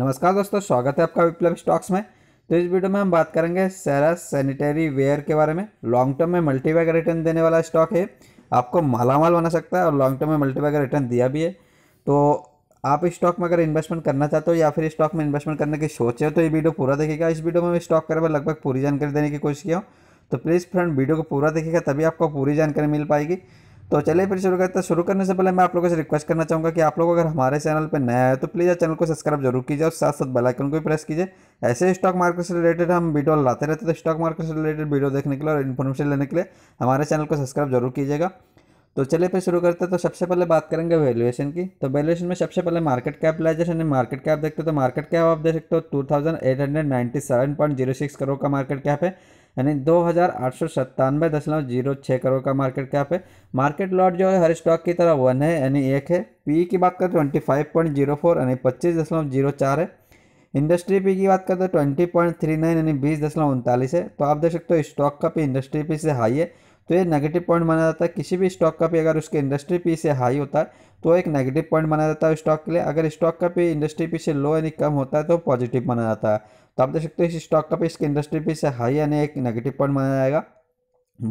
नमस्कार दोस्तों स्वागत है आपका विप्लव स्टॉक्स में तो इस वीडियो में हम बात करेंगे सैरा सैनिटरी वेयर के बारे में लॉन्ग टर्म में मल्टीबैग रिटर्न देने वाला स्टॉक है आपको मालामाल बना सकता है और लॉन्ग टर्म में मल्टीबैग रिटर्न दिया भी है तो आप इस स्टॉक में अगर इन्वेस्टमेंट करना चाहते हो या फिर स्टॉक में इन्वेस्टमेंट करने की सोचे हो तो ये वीडियो पूरा देखेगा इस वीडियो में स्टॉक के बारे लगभग पूरी जानकारी देने की कोशिश किया हूँ तो प्लीज़ फ्रेंड वीडियो को पूरा देखेगा तभी आपको पूरी जानकारी मिल पाएगी तो चलिए फिर शुरू करते हैं शुरू करने से पहले मैं आप लोगों से रिक्वेस्ट करना चाहूँगा कि आप लोग अगर हमारे चैनल पर नया है तो प्लीज़ चैनल को सब्सक्राइब जरूर कीजिए और साथ साथ बेलाइकन को भी प्रेस कीजिए ऐसे स्टॉक मार्केट से रिलेटेड हम वीडियो लाते रहते तो स्टॉक मार्केट से रिलेटेड वीडियो देखने के लिए और इन्फॉर्मेशन लेने के लिए हमारे चैनल को सब्सक्राइब जरूर कीजिएगा तो चलिए फिर शुरू करते हैं तो सबसे पहले बात करेंगे वैल्यूएशन की तो वैल्यूएशन में सबसे पहले मार्केट कैपिटलाइजेशन है मार्केट कैप देखते हो तो मार्केट कैप आप देख सकते हो two thousand eight hundred ninety seven point zero six crore का मार्केट कैप है यानी दो हज़ार आठ सौ सत्तानवे दशमलव जीरो छः करोड़ का मार्केट कैप है मार्केट लॉट जो है हर स्टॉक की तरह वन है यानी एक है पी की बात करें twenty five point zero four यानी पच्चीस दशमलव जीरो चार है इंडस्ट्री पी की बात करें तो ट्वेंटी पॉइंट थ्री नाइन यानी बीस दशमलव उनतालीस है तो आप देख सकते हो स्टॉक का पी इंडस्ट्री पी से हाई है तो ये नेगेटिव पॉइंट माना जाता है किसी भी स्टॉक का भी अगर उसके इंडस्ट्री पी से हाई होता है तो एक नेगेटिव पॉइंट माना जाता है स्टॉक के लिए अगर स्टॉक का भी इंडस्ट्री पी से लो यानी कम होता है तो पॉजिटिव माना जाता है तो आप देख सकते हो इस स्टॉक का भी इसके इंडस्ट्री पी से हाई यानी एक नेगेटिव पॉइंट माना जाएगा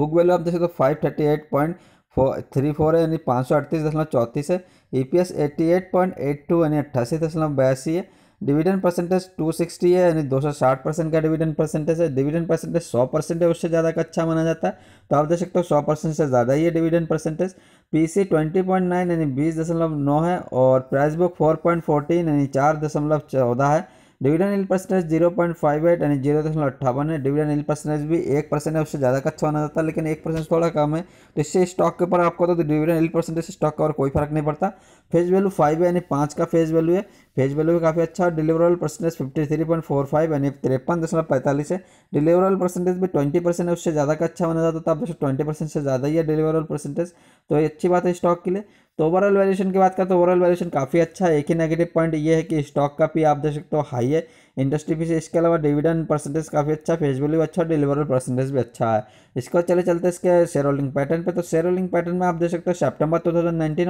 बुक वैल्यू आप देख सकते हो five thirty eight point four three four है यानी पाँच सौ अड़तीस दशमलव चौंतीस है E P S eighty eight point eight two यानी अट्ठासी दशमलव बयासी है डिविडेंड परसेंटेज 260 है यानी 260 परसेंट का डिविडेंड परसेंटेज है डिविडेंड परसेंटेज 100 परसेंट है उससे ज़्यादा का अच्छा माना जाता है तो आप देख सकते हो 100 परसेंट से ज़्यादा ही है डिविडेंड परसेंटेज पीसी 20.9 यानी बीस दशमलव नौ है और प्राइस बुक 4.14 यानी चार दशमलव चौदह है dividend yield percentage zero point five eight यानी जीरो दशमलव अट्ठावन है डिविडेंड इल परसेंटेज भी एक परसेंट है उससे ज़्यादा का अच्छा माना जाता है लेकिन एक परसेंट थोड़ा कम है तो इससे स्टॉक के ऊपर आपको तो डिविडेंड इल परसेंटेज स्टॉक का और कोई फर्क नहीं पड़ता फेज वैल्यू फाइव है यानी पाँच का फेज वैल्यू है फेज वैल्यू भी काफ़ी अच्छा deliverable percentage fifty three point four five यानी तिरपन दशमलव पैंतालीस है डिलीवरल परसेंटेज भी ट्वेंटी परसेंट है उससे ज़्यादा का अच्छा माना जाता था अब ट्वेंटी परसेंट से ज़्यादा ही है डिलीवरल परसेंटेज तो ये अच्छी बात है स्टॉक के लिए तो ओवरऑल वैल्यूशन की बात करें तो ओवरऑल वैल्यूशन काफ़ी अच्छा है एक ही नेगेटिव पॉइंट ये है कि स्टॉक का भी आप देख सकते हो हाई है इंडस्ट्री फीस इसके अलावा डिविडेंड परसेंटेज काफ़ी अच्छा फेस वैल्यू अच्छा डिलीवर परसेंटेज भी अच्छा है इसको चले चलते इसके शेयर होल्डिंग पैटर्न पे तो शेयर होल्डिंग पैटर्न में आप देख सकते हो सितंबर टू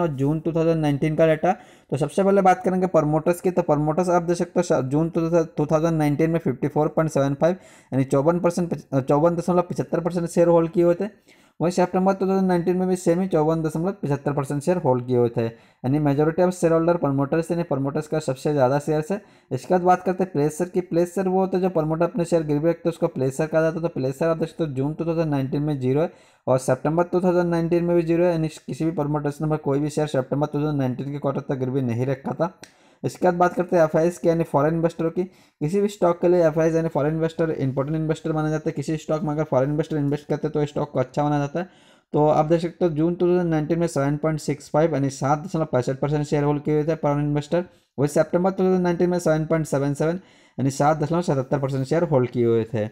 और जून टू का डेटा तो सबसे पहले बात करेंगे प्रमोटर्स की तो प्रमोटर्स आप देख सकते हो जून टू थाउजेंड में फिफ्टी यानी चौवन परसेंट चौवन दशमलव पचहत्तर परसेंट शेयर होल्ड किए हुए थे वहीं सेप्टेम्बर टू थाउजेंड नाइनटीन में भी सेमी चौवन दशमलव पचहत्तर परसेंट शेयर होल्ड किए हुए थे यानी majority of share holder promoters यानी प्रमोटर्स का सबसे ज़्यादा शेयर है इसके बाद बात करते हैं प्लेसर की प्लेसर वो होता है जो प्रमोटर अपने शेयर गिरवी रखते हैं उसको प्लेसर कहा जाता है तो प्लेसर आप देखते हो जून टू थाउजेंड में जीरो है और सेप्टेम्बर टू में भी जीरो है यानी किसी भी प्रमोटर्स ने कोई भी शेयर सेप्टेम्बर टू के क्वार्टर तक गिरवी नहीं रखा था इसके बाद बात करते हैं एफ आई के यानी फॉरेन इन्वेस्टर की किसी भी स्टॉक के लिए एफ आई यानी फॉरेन इन्वेस्टर इंपॉर्टेंट इन्वेस्टर माना जाता है किसी स्टॉक में अगर फॉरेन इन्वेस्टर इन्वेस्ट करते हैं तो स्टॉक को अच्छा माना जाता है तो आप देख सकते हो जून टू थाउजेंड नाइनटीन में सेवन पॉइंट सिक्स फाइव यानी सात दशमलव पैंसठ परसेंट शेयर होल्ड किए हुए थे फॉरन इन्वेस्टर वही सितंबर टू थाउजेंड नाइनटीन में सेवन पॉइंट सेवन सेवन यानी सात दशमलव सतहत्तर परसेंट शेयर होल्ड किए हुए थे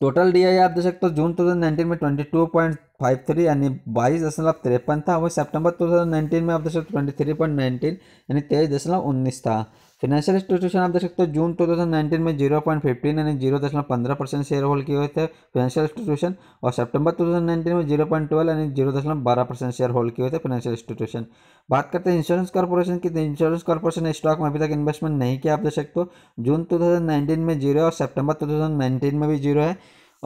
टोटल डी आप देख सकते हो जून 2019 में 22.53 यानी बाईस दशमलव तिरपन था वही सितंबर 2019 में आप देख सकते हो 23.19 यानी तेईस दशमलव उन्नीस था फाइनेंशियल इंस्टीट्यूशन आप देख सकते हो जून 2019 में 0.15 यानी जीरो दशमलव पंद्रह परसेंट शेयर होल्ड किए हुए थे फाइनेंशियल इंस्टीट्यूशन और सितंबर 2019 में 0.12 यानी जीरो दशमलव बारह परसेंट शेयर होल्ड किए हुए थे फाइनेंशियल इंस्टीट्यूशन बात करते हैं इंश्योरेंस कॉर्पोरेशन की इंश्योरेंस तो कॉर्पोरेशन ने स्टॉक में अभी तक इन्वेस्टमेंट नहीं किया आप देख सकते हो जून टू में जीरो और सेप्टेम्बर टू में भी जीरो है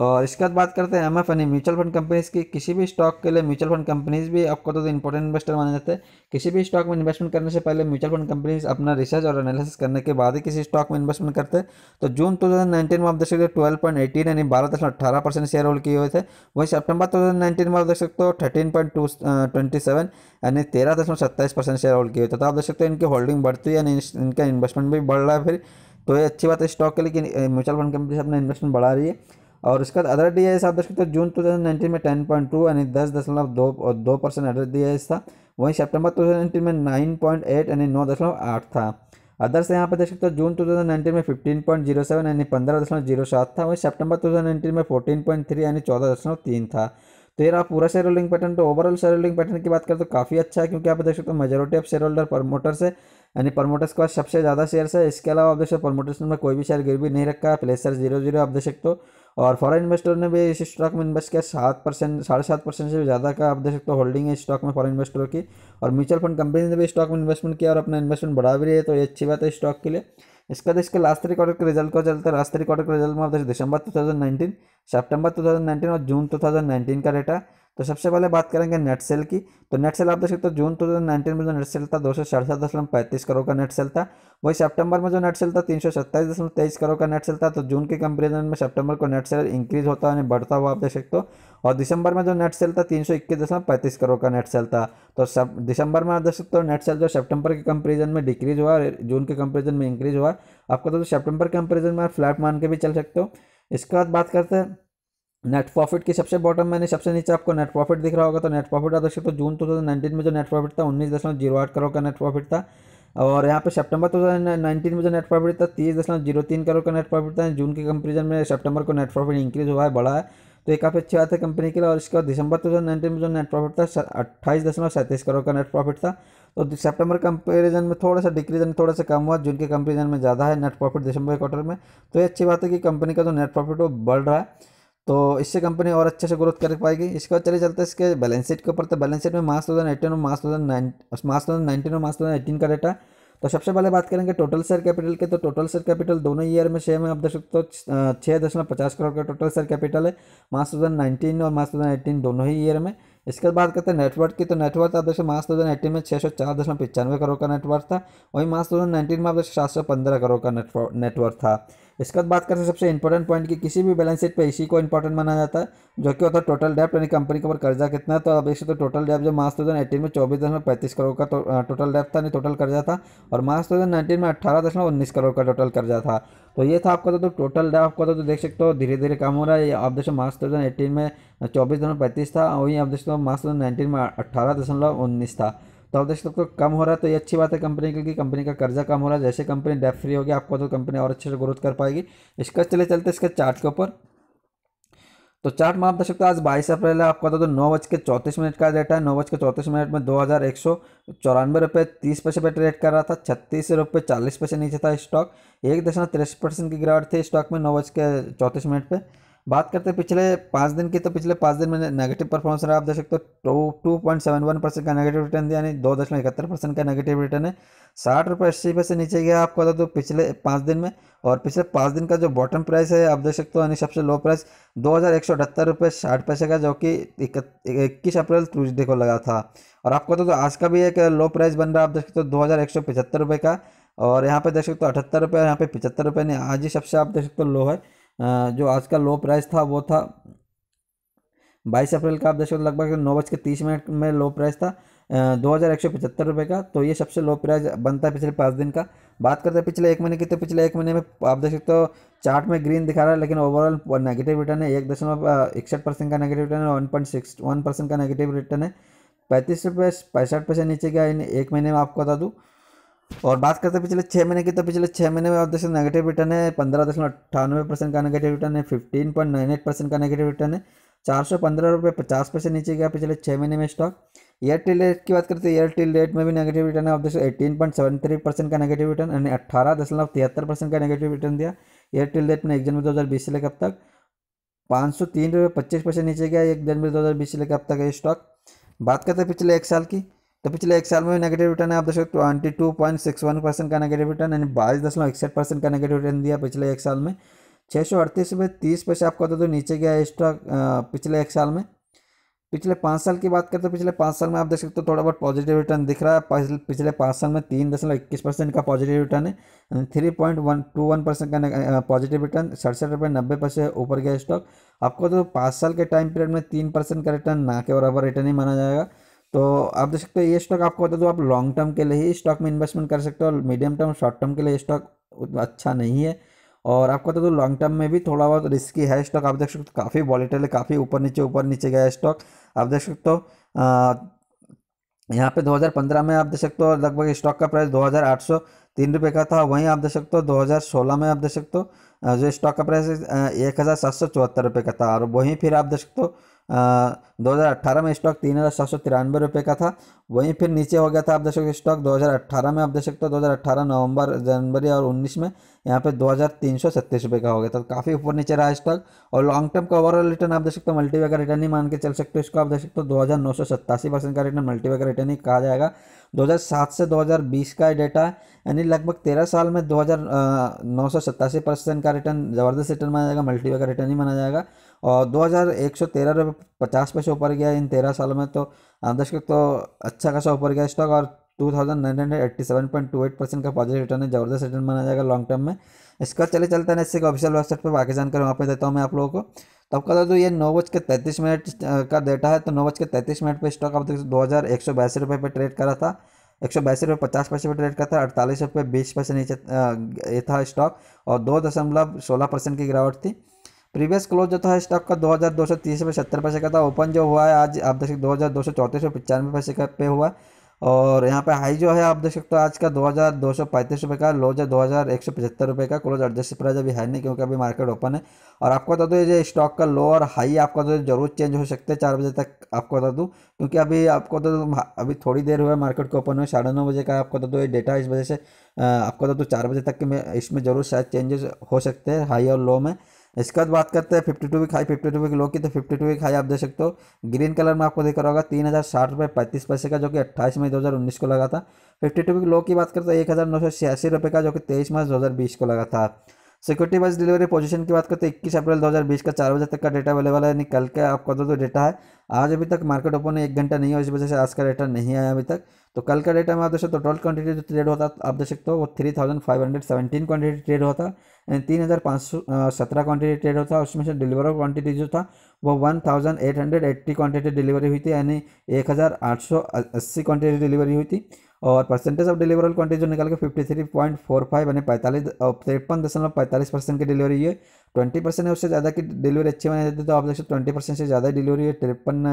और इसके बाद बात करते हैं एम एफ यानी म्यूचुअल फंड कंपनीज की किसी भी स्टॉक के लिए म्यूचुअल फंड कंपनीज भी आपको तो इंपॉर्टेंट इन्वेस्टर माने जाते हैं किसी भी स्टॉक में इन्वेस्टमेंट करने से पहले म्यूचुअल फंड कंपनीज अपना रिसर्च और एनालिसिस करने के बाद ही किसी स्टॉक में इन्वेस्टमेंट करते हैं तो जून टू थाउजेंड नाइनटीन में आप देख सकते हो ट्वेल्व पॉइंट एटीन यानी बारह अठारह परसेंट शेयर होल्ड किए हुए थे वही सेप्टेबर टू थाउजेंड नाइनटीन में आप देख सकते हो thirteen point two twenty seven यानी तेरह दशमलव सत्ताईस परसेंट शेयर होल्ड किए हुए थे तो आप देख सकते हो इनकी होल्डिंग बढ़ती है यानी इनका इन्वेस्टमेंट भी बढ़ रहा है फिर तो ये अच्छी बात है स्टॉक के लिए कि म्यूचुअल फंड कंपनी अपना इन्वेस्टमेंट बढ़ा रही है और उसके बाद अदर डी आई एस आप देख सकते हो जून टू थाउजेंड में टेन पॉइंट टू यानी दस दशमलव दो दो percent other D I S था वहीं सितंबर टू थाउजेंड नाइनटीन में नाइन पॉइंट एट यानी नौ दशमलव आठ था अदर से यहाँ पर देख सकते हो जून टू थाउजेंड नाइनटीन में फिफ्टीन पॉइंट जीरो सेवन यानी पंद्रह दशमलव जीरो सात था वहीं सितंबर टू थाउजेंड नाइनटीन में फोर्टीन पॉइंट थ्री यानी चौदह दशमलव तीन था तो यहाँ पूरा शेयर होल्डिंग पैटर्न तो ओवरऑल शेयर होल्डिंग पैटर्न की बात करें तो काफ़ी अच्छा है क्योंकि आप देख सकते हो majority of share holder promoters है यानी प्रमोटर्स के पास सबसे ज़्यादा शेयर्स है इसके अलावा आप देख सकते हो प्रमोटर्स ने कोई भी शेयर गिर भी नहीं रखा है प्लेसर जीरो जीरो आप देख सकते हो और फॉरेन इन्वेस्टर ने भी इस स्टॉक में इन्वेस्ट किया सात परसेंट साढ़े सात परसेंट से ज़्यादा का आप देख सकते हो होल्डिंग है स्टॉक में फॉरेन इन्वेस्टरों की और म्यूचुअल फंड कंपनी ने भी स्टॉक में इन्वेस्टमेंट किया और अपना इन्वेस्टमेंट बढ़ा भी रही है तो ये अच्छी बात है स्टॉक के लिए इसका देश इसके लास्ट थ्री क्वार्टर के रिजल्ट को चलते हैं लास्ट थ्री क्वार्टर के रिजल्ट में आप दिसंबर two thousand nineteen September nineteen और जून टू थाउजेंड नाइनटीन का डेटा तो सबसे पहले बात करेंगे नेट सेल की तो नेट सेल आप देख सकते हो जून टू थाउजेंड नाइनटीन में जो नेट सेल था दो सौ सड़सठ दशमलव पैंतीस करोड़ का नेट सेल था वही सितंबर में जो नेट सेल था तीन सौ सत्ताईस दशमलव तेईस करोड़ का नेट सेल था तो जून के कंपेरिजन में सितंबर को नेट सेल इंक्रीज होता है यानी बढ़ता हुआ आप देख सकते हो और दिसंबर में जो नेट सेल था तीन सौ इक्कीस दशमलव पैंतीस करोड़ का नेट सेल था तो सब दिसंबर में आप देख सकते हो नेट सेल जो सेप्टेम्बर के कंपेरिजन में डिक्रीज हुआ जून के कंपेरिजन में इंक्रीज हुआ आपको तो सेप्टेम्बर के कंपेरिजन में फ्लैट मान के भी चल सकते हो इसके बाद बात करते हैं नेट प्रॉफिट की सबसे बॉटम मैंने सबसे नीचे आपको नेट प्रॉफिट दिख रहा होगा तो नेट प्रॉफिट आप तो जून टू थाउजेंड नाइनटीन में जो नेट प्रॉफिट था उन्नीस दशमलव जीरो आठ करोड़ का नेट प्रॉफिट था और यहाँ पे सितंबर टू थाउजेंड नाइनटीन में जो नेट प्रॉफिट था तीस दशमलव जीरो तीन करोड़ का नेट प्रॉफिट था जून के कंपेरिजन में सेप्टेबर को नेट प्रॉफिट इंक्रीज हुआ है बढ़ा है तो ये काफ़ी अच्छी बात है कंपनी के लिए और इसके बाद दिसंबर टू थाउजेंड नाइनटीन में जो नेट प्रॉफिट था अट्ठाईस दशमलव सैंतीस करोड़ का नेट प्रॉफिट था तो सितंबर कंपेरिजन में थोड़ा सा डिक्रीजन थोड़ा सा कम हुआ जून के कंपेरिजन में ज़्यादा है नेट प्रॉफिट दिसंबर क्वार्टर में तो ये अच्छी बात है कि कंपनी का जो नेट प्रॉफिट वो बढ़ रहा है तो इससे कंपनी और अच्छे से ग्रोथ कर पाएगी इसके बाद चले चलते हैं इसके बैलेंस शीट के ऊपर तो बैलेंस शीट में मार्च टू थाउजेंड एटीन और March two thousand March two nineteen और मार्च टू थाउजेंड एटीन का डेटा तो सबसे पहले बात करेंगे टोटल शेयर कैपिटल के तो टोटल शेयर कैपिटल दोनों ईयर में शेयर में आप देख सकते हो छः दशमलव पचास करोड़ का टोटल शेयर कैपिटल है मार्च टू थाउजेंड नाइनटीन और मार्च टू थाउजेंड एटीन दोनों ही ईयर में इसके बाद करते हैं नेटवर्क की तो नेटवर्क आप देखिए मार्च दो हज़ार एटीन में छः सौ चार दशमलव पचानवे करोड़ का नेटवर्क था वहीं मार्च दो हज़ार नाइनटीन में आप देखिए सात सौ पंद्रह करोड़ का नेटवर्क था इसके बात करते हैं सबसे इंपॉर्टेंट पॉइंट की किसी भी बैलेंस शीट पर इसी को इंपॉर्टेंट माना जाता है जो कि होता है टोटल डेप्ट यानी कंपनी के ऊपर कर्जा कितना है तो आप देखिए तो टोटल डेप जो मार्च दो हज़ार एटीन में चौबीस दशमलव पैंतीस करोड़ का टोटल डेप था यानी टोटल कर्जा था और मार्च दो हज़ार नाइनटीन में अठारह दशमलव उन्नीस करोड़ का टोटल कर्जा था तो ये था आपका तो टोटल रहा आपका तो देख सकते हो धीरे धीरे कम हो रहा है आप देखो मार्च दो हज़ार एटीन में चौबीस दशमलव पैंतीस था वहीं आप हो मार्च दो हज़ार नाइनटीन में अट्ठारह दशमलव उन्नीस था तो आप देख सकते हो कम हो रहा है तो ये अच्छी बात है कंपनी की कंपनी का कर्जा कम हो रहा है जैसे कंपनी डेफ फ्री होगी आपको तो कंपनी और अच्छे से ग्रोथ कर पाएगी इसका चले चलते इसके चार्ट के ऊपर तो चार्ट में आप देख सकते हो आज बाईस अप्रैल है आपको तो बता दो नौ बज के चौंतीस मिनट का रेट है नौ बज के चौंतीस मिनट में दो हज़ार एक सौ चौरानवे रुपये तीस पैसे पर ट्रेड कर रहा था छत्तीस रुपये चालीस पैसे नीचे था स्टॉक एक दशमलव तिरसठ परसेंट की गिरावट थी स्टॉक में नौ बज के चौंतीस मिनट पर बात करते हैं पिछले पाँच दिन की तो पिछले पाँच दिन में नेगेटिव परफॉर्मेंस रहा आप देख सकते हो two two point seven one percent का नेगेटिव रिटर्न दिया यानी दो दशमलव इकहत्तर परसेंट का नेगेटिव रिटर्न है साठ रुपये अस्सी पैसे नीचे गया आपको बता दो पिछले पाँच दिन में और पिछले पाँच दिन का जो बॉटम प्राइस है आप देख सकते हो यानी सबसे लो प्राइस दो हज़ार एक सौ अठहत्तर रुपये साठ पैसे का जो कि इक्कीस अप्रैल ट्यूजडे को लगा था और आपको बता दो तो आज का भी एक लो प्राइस बन रहा है आप देख सकते हो दो हज़ार एक सौ पचहत्तर रुपये का और यहाँ पर देख सकते हो अठहत्तर रुपये यहाँ पे पचहत्तर रुपये नहीं आज ही सबसे आप देख सकते हो लो है जो आज का लो प्राइस था वो था बाईस अप्रैल का आप देख सकते लगभग नौ बज के तीस मिनट में लो प्राइस था दो हज़ार एक सौ पचहत्तर रुपये का तो ये सबसे लो प्राइस बनता है पिछले पाँच दिन का बात करते हैं पिछले एक महीने की तो पिछले एक महीने में आप देख सकते हो चार्ट में ग्रीन दिखा रहा है लेकिन ओवरऑल नेगेटिव रिटर्न है एक दशमलव इकसठ परसेंट का नेगेटिव रिटर्न है one point six one percent का नेगेटिव रिटर्न है पैंतीस रुपये पैंसठ पैसे नीचे गया इन एक महीने में आपको बता दूँ और बात करते हैं पिछले छः महीने की तो पिछले छः महीने में आप दशमलव नेगेटिव रिटर्न है पंद्रह दशमलव अट्ठानवे परसेंट का नेगेटिव रिटर्न है fifteen point nine eight percent का नेगेटिव रिटर्न है चार सौ पंद्रह रुपये पचास पैसे नीचे गया पिछले छः महीने में स्टॉक एयरटेल रेट की बात करते हैं एयरटेल रेट में भी नेगेटिव रिटर्न है आप देखिए eighteen point seven three percent का नेगेटिव रिटर्न यानी अट्ठारह दशमलव तिहत्तर परसेंट का नेगेटिव रिटर्न दिया एयरटेल रेट में एक जनवरी दो हज़ार बीस से लेकर अब तक पाँच सौ तीन रुपये पच्चीस परसेंट नीचे गया एक जनवरी दो हज़ार बीस से लेकर अब तक ये स्टॉक बात करते हैं पिछले एक साल की तो पिछले एक साल में नेगेटिव रिटर्न है आप देख सकते हो twenty two point six one percent का नेगेटिव रिटर्न यानी बाईस दशमलव इकसठ परसेंट का नेगेटिव रिटर्न दिया पिछले एक साल में छः सौ अड़तीस रुपये तीस पैसे आपको बता दो नीचे गया स्टॉक पिछले एक साल में पिछले पाँच साल की बात करते तो पिछले पाँच साल में आप देख सकते हो थोड़ा बहुत पॉजिटिव रिटर्न दिख रहा है पिछले पाँच साल में तीन दशमलव इक्कीस परसेंट का पॉजिटिव रिटर्न है three point one two one percent का पॉजिटिव रिटर्न सड़सठ रुपये नब्बे पैसे ऊपर गया स्टॉक आपको तो पाँच साल के टाइम पीरियड में तीन परसेंट का रिटर्न ना के बराबर रिटर्न ही माना जाएगा तो आप देख सकते हो ये स्टॉक आपको बता दो आप लॉन्ग टर्म के लिए ही स्टॉक में इन्वेस्टमेंट कर सकते हो और मीडियम टर्म शॉर्ट टर्म के लिए स्टॉक उतना अच्छा नहीं है और आपको बता दो लॉन्ग टर्म में भी थोड़ा बहुत रिस्की है स्टॉक आप देख सकते हो काफ़ी वॉलेटल है काफ़ी ऊपर नीचे ऊपर नीचे गया स्टॉक आप देख सकते हो यहाँ पे 2015 में आप देख सकते हो लगभग स्टॉक का प्राइस दो हज़ार आठ सौ तीन रुपये का था वहीं आप देख सकते हो 2016 में आप देख सकते हो जो स्टॉक का प्राइस एक हज़ार सात सौ चौहत्तर रुपये का था और वहीं फिर आप देख सकते हो 2018 में स्टॉक तीन हज़ार सात सौ तिरानवे रुपये का था वहीं फिर नीचे हो गया था आप देख सकते स्टॉक 2018 में आप देख सकते हो 2018 नवंबर जनवरी और 19 में यहाँ पे दो हज़ार तीन सौ छत्तीस रुपये का हो गया था काफ़ी ऊपर नीचे रहा स्टॉक और लॉन्ग टर्म का ओवरऑल रिटर्न आप देख सकते हो मल्टीवे का रिटर्न ही मान के चल सकते हो इसको आप देख सकते हो दो हज़ार नौ सौ सत्तासी परसेंट का रिटर्न मल्टीवे का रिटर्न ही कहा जाएगा सात से बीस का डेटा है यानी लगभग तेरह साल में दो हज़ार नौ सौ सत्तासी परसेंट का रिटर्न ज़बरदस्त रिटर्न माना जाएगा मल्टीवे का रिटर्न ही माना जाएगा और दो हज़ार एक सौ तेरह रुपये पचास पैसे ऊपर गया इन तेरह सालों में तो दर्शक तो अच्छा खासा ऊपर गया स्टॉक और two thousand nine hundred eighty seven point two eight percent का पॉजिटिव रिटर्न है जबरदस्त रिटर्न माना जाएगा लॉन्ग टर्म में इसका चले चलते हैं इससे ऑफिशियल वेबसाइट पर बाकी जानकारी वहाँ पर देता हूँ मैं आप लोगों को तो आपका दोस्तों ये नौ बज के तैंतीस मिनट का डेटा है तो नौ बज के तैंतीस मिनट पर स्टॉक अब तक दो हज़ार एक सौ बयासी रुपये पर ट्रेड करा था एक सौ बयासी रुपये पचास पैसे पर ट्रेड करता था अड़तालीस रुपये बीस पैसे नीचे ये था स्टॉक और दो दशमलव सोलह परसेंट की गिरावट थी प्रीवियस क्लोज जो था स्टॉक का दो हज़ार दो सौ तीस रुपये पैसे का था ओपन जो हुआ है आज आप देख सकते दो हज़ार दो सौ चौंतीस रुपये पचानवे पैसे का पे हुआ और यहाँ पे हाई जो है आप देख सकते हो आज का दो हज़ार दो सौ पैंतीस रुपये का लो जो दो हज़ार एक सौ पचहत्तर रुपये का क्लोज एडजस्ट प्राइस अभी है नहीं क्योंकि अभी मार्केट ओपन है और आपको बता दो ये स्टॉक का लो और हाई आपका तो जरूर चेंज हो सकते हैं चार बजे तक आपको बता दूँ क्योंकि अभी आपको बता दूँ अभी थोड़ी देर हुआ मार्केट को ओपन हुआ साढ़े नौ बजे का आपको बता दो ये डेटा इस वजह से आपको बता दो चार बजे तक के इसमें जरूर शायद चेंजेस हो सकते हैं हाई और लो में इसके बाद बात करते हैं fifty two week high fifty two week low की तो फिफ्टी टू वीक हाई आप देख सकते हो ग्रीन कलर में आपको देख रहा होगा तीन हज़ार साठ रुपये पैंतीस पैसे का जो कि अट्ठाईस मई दो हज़ार उन्नीस को लगा था फिफ्टी टू वीक लो की बात करते हैं एक हज़ार नौ सौ छियासी रुपये का जो कि तेईस मार्च दो हज़ार बीस को लगा था सिक्योरिटी वाइज डिलीवरी पोजीशन की बात करते हैं तो इक्कीस अप्रैल 2020 का चार बजे तक का डेटा अवेलेबल है यानी कल का आपका तो डेटा है आज अभी तक मार्केट ओपन है एक घंटा नहीं है इस वजह से आज का डेटा नहीं आया अभी तक तो कल का डेटा में आप देखो तो हो टोटल क्वांटिटी जो ट्रेड होता आप देख सकते हो वो three thousand five hundred seventeen quantity trade होता यानी तीन हज़ार पाँच सौ सत्रह क्वांटिटी ट्रेड होता उसमें से डिलीवर क्वांटिटी जो था वो one thousand eight hundred eighty quantity delivery हुई थी यानी एक हज़ार आठ सौ अस्सी क्वांटिटी डिलीवरी हुई थी और परसेंटेज ऑफ डिलीवरेबल क्वांटिटी जो निकाल के fifty three point four five यानी पैंतालीस तिरपन दशमलव पैंतालीस परसेंट की डिलीवरी है ट्वेंटी परसेंट है उससे ज़्यादा की डिलीवरी अच्छी बनाई जाती है तो आप देख सकते ट्वेंटी परसेंट से ज़्यादा डिलीवरी है तिरपन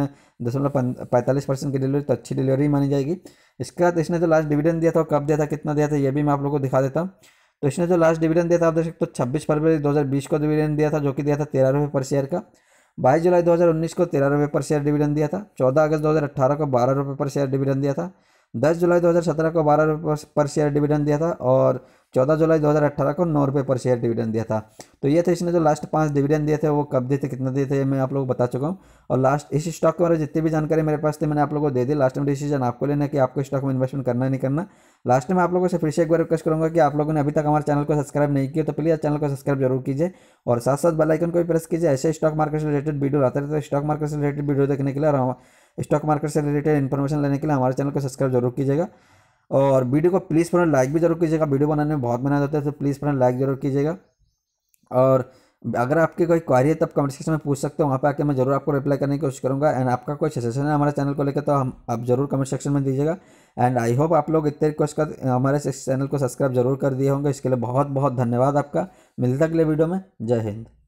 दशमलव पैंतालीस परसेंट की डिलीवरी तो अच्छी डिलीवरी मानी जाएगी इसके बाद इसने जो लास्ट डिविडेंड दिया था कब दिया था कितना दिया था ये भी मैं आप लोग को दिखा देता हूँ तो इसने जो लास्ट डिविडेंड दिया था आप देख सकते हो छब्बीस फरवरी बीस को डिविडेंड दिया था जो कि दिया था तेरह रुपये पर शेयर का बाईस जुलाई उन्नीस को तेरह रुपये पर शेयर डिविडेंड दिया था चौदह अगस्त अठारह को बारह रुपये पर शेयर डिविडेंड दिया था दस जुलाई सत्रह को बारह रुपये पर शेयर डिविडेंड दिया था और चौदह जुलाई 2018 को नौ रुपये पर शेयर डिविडेंड दिया था तो ये थे इसने जो लास्ट पांच डिविडेंड दिए थे वो कब दिए थे कितने दिए थे मैं आप लोग बता चुका हूँ और लास्ट इस स्टॉक के बारे में जितनी भी जानकारी मेरे पास थी मैंने आप लोगों को दे दी लास्ट में डिसीजन आपको लेना है कि आपको स्टॉक में इन्वेस्टमेंट करना नहीं करना लास्ट में आप लोगों से फिर से एक बार रिक्वेस्ट करूँगा कि आप लोगों ने अभी तक हमारे चैनल को सब्सक्राइब नहीं किया तो प्लीज़ चैनल को सब्सक्राइब जरूर कीजिए और साथ साथ बेलाइकन को भी प्रेस कीजिए ऐसे स्टॉक मार्केट से रिलेटेड वीडियो आते रहते हैं स्टॉक मार्केट से रिलेटेड वीडियो देखने के लिए और स्टॉक मार्केट से रिलेटेड इन्फॉर्मेशन लेने के लिए हमारे चैनल को सब्सक्राइब जरूर कीजिएगा और वीडियो को प्लीज़ फ्रेंड लाइक भी जरूर कीजिएगा वीडियो बनाने में बहुत मेहनत होता है तो प्लीज़ फ्रेंड लाइक जरूर कीजिएगा और अगर आपकी कोई क्वारी है तब तो कमेंट सेक्शन में पूछ सकते हो वहाँ पे आके मैं जरूर आपको रिप्लाई करने की कोशिश करूँगा एंड आपका कोई सजेशन है हमारे चैनल को लेकर तो हम आप जरूर कमेंट सेक्शन में दीजिएगा एंड आई होप आप लोग इतने रिक्वेस्ट कर हमारे चैनल को सब्सक्राइब जरूर कर दिए होंगे इसके लिए बहुत बहुत धन्यवाद आपका मिलता अगले वीडियो में जय हिंद